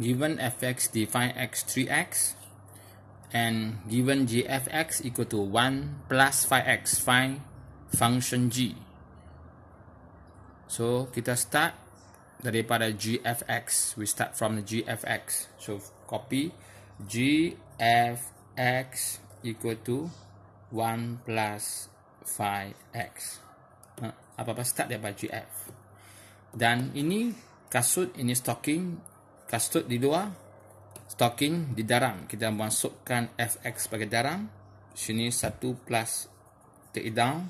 given fx define x 3x and given gfx equal to 1 plus 5x find function g so kita start daripada gfx we start from the gfx so copy gfx equal to 1 plus 5x ha, apa-apa start daripada gf dan ini kasut ini stocking kasut di luar stocking di dalam kita masukkan fx sebagai dalam sini 1 plus take down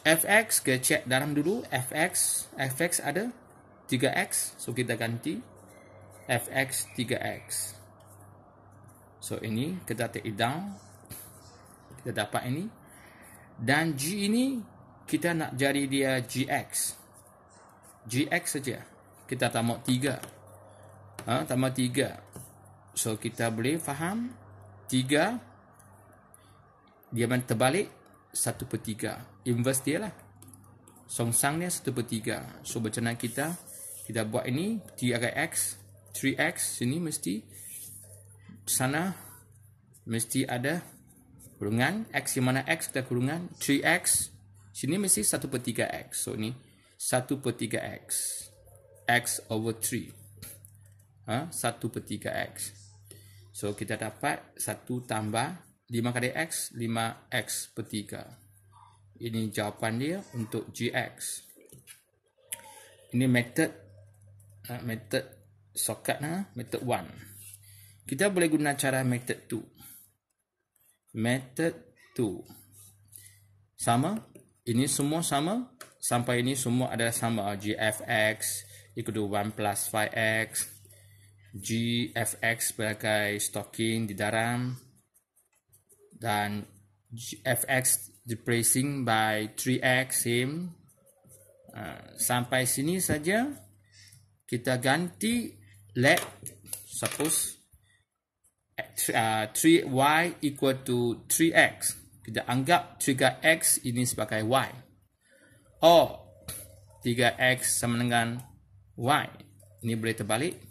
fx kita check dalam dulu fx fx ada 3x so kita ganti fx 3x so ini kita take down kita dapat ini dan g ini kita nak jadi dia gx gx saja kita tambah 3 ha, tambah tiga. So kita boleh faham tiga dia diaman terbalik satu per tiga. Inverse dia lah. Songsang dia satu per tiga. So macam mana kita kita buat ini tiga kali x 3x sini mesti sana mesti ada kurungan x di mana x kita kurungan 3x sini mesti 1 per 3x so ni 1 per 3x x over 3 1 ha? per 3x. So, kita dapat 1 tambah 5 kali x, 5x per 3. Ini jawapan dia untuk gx. Ini method ha, method soket, ha? method 1. Kita boleh guna cara method 2. Method 2. Sama. Ini semua sama. Sampai ini semua adalah sama. gfx, ikut 1 plus 5x, GFX sebagai stocking di dalam dan GFX depressing by 3x same uh, sampai sini saja kita ganti let suppose uh, ah, 3y equal to 3x kita anggap trigger x ini sebagai y or 3x sama dengan y ini boleh terbalik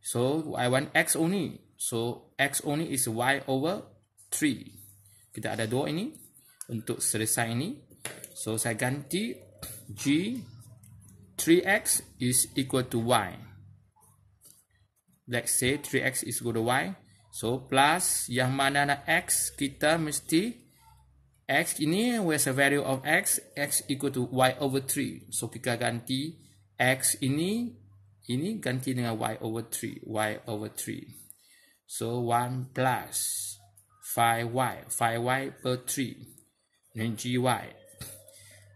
So I want x only. So x only is y over 3. Kita ada dua ini untuk selesai ini. So saya ganti g 3x is equal to y. Let's say 3x is equal to y. So plus yang mana nak x kita mesti x ini with a value of x x equal to y over 3. So kita ganti x ini ini ganti dengan y over 3. Y over 3. So, 1 plus 5y. 5y per 3. Dan gy.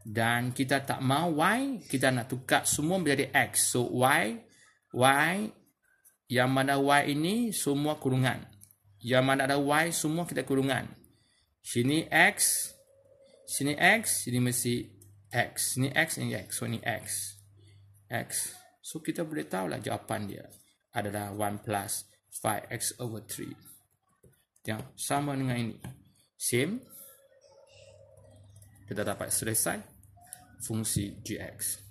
Dan kita tak mau y. Kita nak tukar semua menjadi x. So, y. Y. Yang mana y ini semua kurungan. Yang mana ada y semua kita kurungan. Sini x. Sini x. Sini mesti x. Sini x ini x. So, ini X. X. So kita boleh tahu lah jawapan dia adalah 1 plus 5x over 3. yang sama dengan ini. Same. Kita dapat selesai fungsi gx.